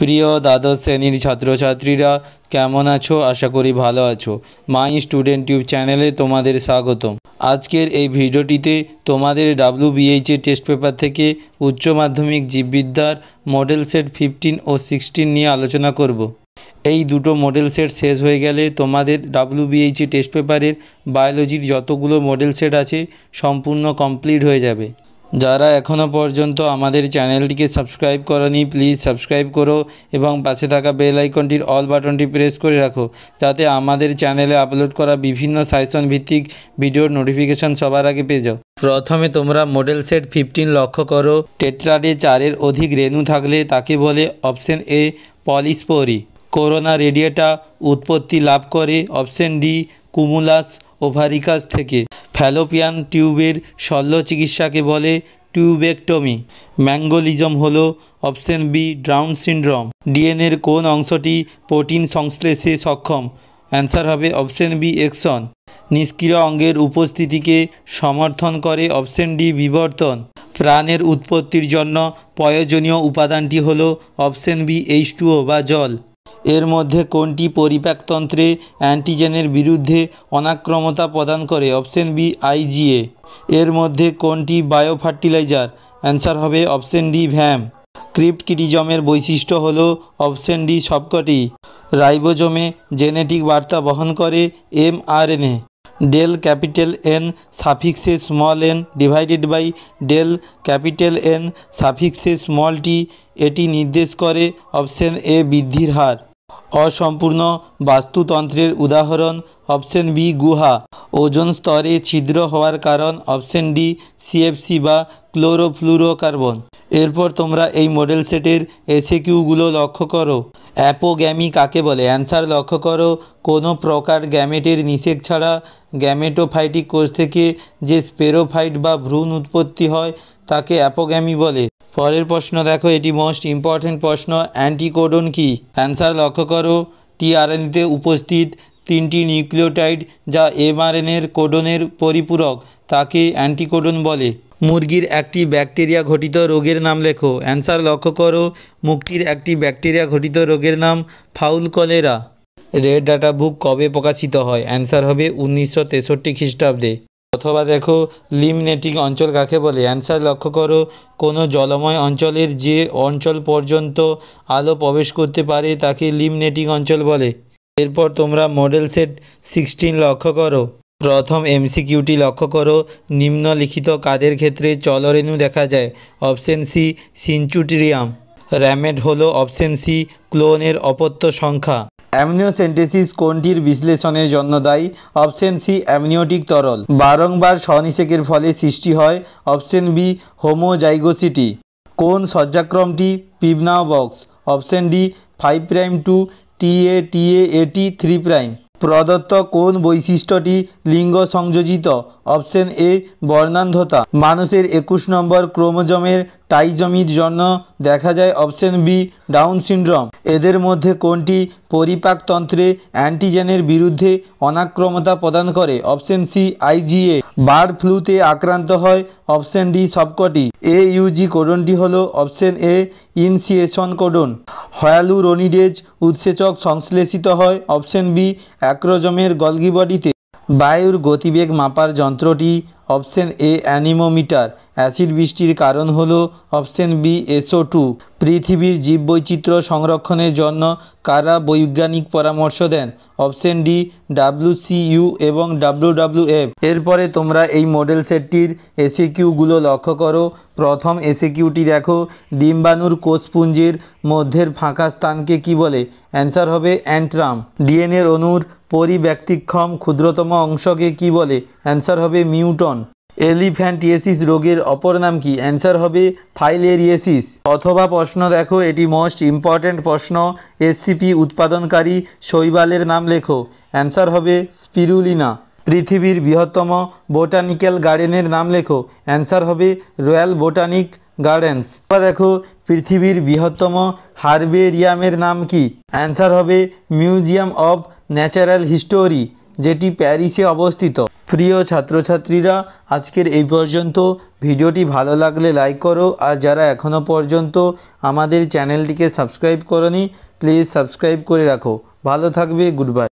প্রিয় দ্বাদশ শ্রেণীর ছাত্রছাত্রীরা কেমন আছো আশা করি ভালো আছো মাই স্টুডেন্ট টিউব চ্যানেলে তোমাদের স্বাগতম আজকের এই ভিডিওটিতে তোমাদের ডাব্লু এর টেস্ট পেপার থেকে উচ্চ মাধ্যমিক জীববিদ্যার মডেল সেট ফিফটিন ও সিক্সটিন নিয়ে আলোচনা করব এই দুটো মডেল সেট শেষ হয়ে গেলে তোমাদের ডাব্লিউবিএইচ টেস্ট পেপারের বায়োলজির যতগুলো মডেল সেট আছে সম্পূর্ণ কমপ্লিট হয়ে যাবে যারা এখনও পর্যন্ত আমাদের চ্যানেলটিকে সাবস্ক্রাইব করনি প্লিজ সাবস্ক্রাইব করো এবং পাশে থাকা বেল আইকনটির অল বাটনটি প্রেস করে রাখো যাতে আমাদের চ্যানেলে আপলোড করা বিভিন্ন সাইসন ভিত্তিক ভিডিওর নোটিফিকেশান সবার আগে পেয়ে যাও প্রথমে তোমরা মডেল সেট ফিফটিন লক্ষ্য করো টেট্রাডে চারের অধিক রেনু থাকলে তাকে বলে অপশন এ পলিসপরি করোনা রেডিয়েটা উৎপত্তি লাভ করে অপশন ডি কুমুলাস ওভারিকাস থেকে ফ্যালোপিয়ান টিউবের শল্য চিকিৎসাকে বলে টিউবেকটমি ম্যাঙ্গোলিজম হল অপশন বি ড্রাউন সিন্ড্রম ডিএনএর কোন অংশটি প্রোটিন সংশ্লেষে সক্ষম অ্যান্সার হবে অপশন বি এক্সন নিষ্ক্রিয় অঙ্গের উপস্থিতিকে সমর্থন করে অপশন ডি বিবর্তন প্রাণের উৎপত্তির জন্য প্রয়োজনীয় উপাদানটি হল অপশন বি এইচ টুও বা জল এর মধ্যে কোনটি পরিপাকতন্ত্রে অ্যান্টিজেনের বিরুদ্ধে অনাক্রমতা প্রদান করে অপশন বি আইজিএ এর মধ্যে কোনটি বায়ো ফার্টিলাইজার অ্যান্সার হবে অপশন ডি ভ্যাম কিটিজমের বৈশিষ্ট্য হল অপশন ডি সবকটি রাইবোজমে জেনেটিক বার্তা বহন করে এমআরএনএ ডেল ক্যাপিটাল এন সাফিক্সে small N divided by del capital N সাফিক্সে স্মল টি এটি নির্দেশ করে অপশন এ বৃদ্ধির হার অসম্পূর্ণ বাস্তুতন্ত্রের উদাহরণ অপশন বি গুহা ওজোন স্তরে ছিদ্র হওয়ার কারণ অপশন ডি সিএফসি বা ক্লোরোফ্লুরোকার্বন এরপর তোমরা এই মডেল সেটের এসএকিউগুলো লক্ষ্য করো অ্যাপোগ্যামি কাকে বলে অ্যান্সার লক্ষ্য করো কোনো প্রকার গ্যামেটের নিষেধ ছাড়া গ্যামেটোফাইটিক কোষ থেকে যে স্পেরোফাইট বা ভ্রূণ উৎপত্তি হয় তাকে অ্যাপোগ্যামি বলে পরের প্রশ্ন দেখো এটি মোস্ট ইম্পর্টেন্ট প্রশ্ন অ্যান্টিকোডন কি অ্যান্সার লক্ষ্য করো টিআরএনএতে উপস্থিত তিনটি নিউক্লিওটাইড যা এর কোডনের পরিপূরক তাকে অ্যান্টিকোডন বলে মুরগির একটি ব্যাকটেরিয়া ঘটিত রোগের নাম লেখো অ্যান্সার লক্ষ্য করো মুক্তির একটি ব্যাকটেরিয়া ঘটিত রোগের নাম fowl cholera red data book কবে প্রকাশিত হয় অ্যান্সার হবে উনিশশো তেষট্টি খ্রিস্টাব্দে অথবা দেখো লিমনেটিক অঞ্চল কাকে বলে অ্যান্সার লক্ষ্য করো কোনো জলময় অঞ্চলের যে অঞ্চল পর্যন্ত আলো প্রবেশ করতে পারে তাকে লিমনেটিক অঞ্চল বলে এরপর তোমরা মডেল সেট সিক্সটিন লক্ষ্য করো প্রথম এমসিকিউটি লক্ষ্য করো নিম্নলিখিত কাদের ক্ষেত্রে চলরেণু দেখা যায় অপশন সি সিনচুটিরিয়াম র্যামেড হলো অপশন সি ক্লোনের অপত্য সংখ্যা অ্যামনিওসেন্টেসিস কোনটির বিশ্লেষণের জন্য দায়ী অপশন সি অ্যামনিওটিক তরল বারংবার স্বনিষেকের ফলে সৃষ্টি হয় অপশন বি হোমোজাইগোসিটি কোন শয্যাক্রমটি Pribnow box option D five prime to T TA AT three prime প্রদত্ত কোন বৈশিষ্ট্যটি লিঙ্গ সংযোজিত অপশন এ বর্ণান্ধতা মানুষের একুশ নম্বর ক্রোমোজমের টাইজমির জন্য দেখা যায় অপশন বি ডাউন সিন্ড্রোম এদের মধ্যে কোনটি পরিপাকতন্ত্রে অ্যান্টিজেনের বিরুদ্ধে অনাক্রমতা প্রদান করে অপশন সি আইজিএ বার্ড ফ্লুতে আক্রান্ত হয় অপশন ডি সবকটি এ ইউজি কোডনটি হল অপশন এ ইনসিয়েশন কোডন হয়ালুরোনিডেজ উৎসেচক সংশ্লেষিত হয় অপশন বি অ্যাক্রোজমের গলগিবডিতে বায়ুর গতিবেগ মাপার যন্ত্রটি অপশন এ অ্যানিমোমিটার অ্যাসিড বৃষ্টির কারণ হল অপশন বি এসও টু পৃথিবীর জীববৈচিত্র্য সংরক্ষণের জন্য কারা বৈজ্ঞানিক পরামর্শ দেন অপশন ডি ডাব্লুসিইউ এবং এফ এরপরে তোমরা এই মডেল সেটটির এসিকিউগুলো লক্ষ্য করো প্রথম এসিকিউটি দেখো ডিম্বাণুর কোষপুঞ্জের মধ্যের ফাঁকা স্থানকে কি বলে অ্যান্সার হবে অ্যান্ট্রাম ডিএনএর অনুর পরিব্যক্তিক্ষম ক্ষুদ্রতম অংশকে কি বলে অ্যান্সার হবে মিউটন এলিফ্যান্টিয়েসিস রোগের অপর নাম কি অ্যান্সার হবে ফাইলেরিয়েসিস অথবা প্রশ্ন দেখো এটি মোস্ট ইম্পর্ট্যান্ট প্রশ্ন এসসিপি উৎপাদনকারী শৈবালের নাম লেখো অ্যান্সার হবে স্পিরুলিনা পৃথিবীর বৃহত্তম বোটানিক্যাল গার্ডেনের নাম লেখো অ্যান্সার হবে রয়্যাল বোটানিক গার্ডেন্স বা দেখো পৃথিবীর বৃহত্তম হারবেরিয়ামের নাম কি অ্যান্সার হবে মিউজিয়াম অব ন্যাচারাল হিস্টোরি যেটি প্যারিসে অবস্থিত প্রিয় ছাত্রছাত্রীরা আজকের এই পর্যন্ত ভিডিওটি ভালো লাগলে লাইক করো আর যারা এখনও পর্যন্ত আমাদের চ্যানেলটিকে সাবস্ক্রাইব করনি প্লিজ সাবস্ক্রাইব করে রাখো ভালো থাকবে গুড বাই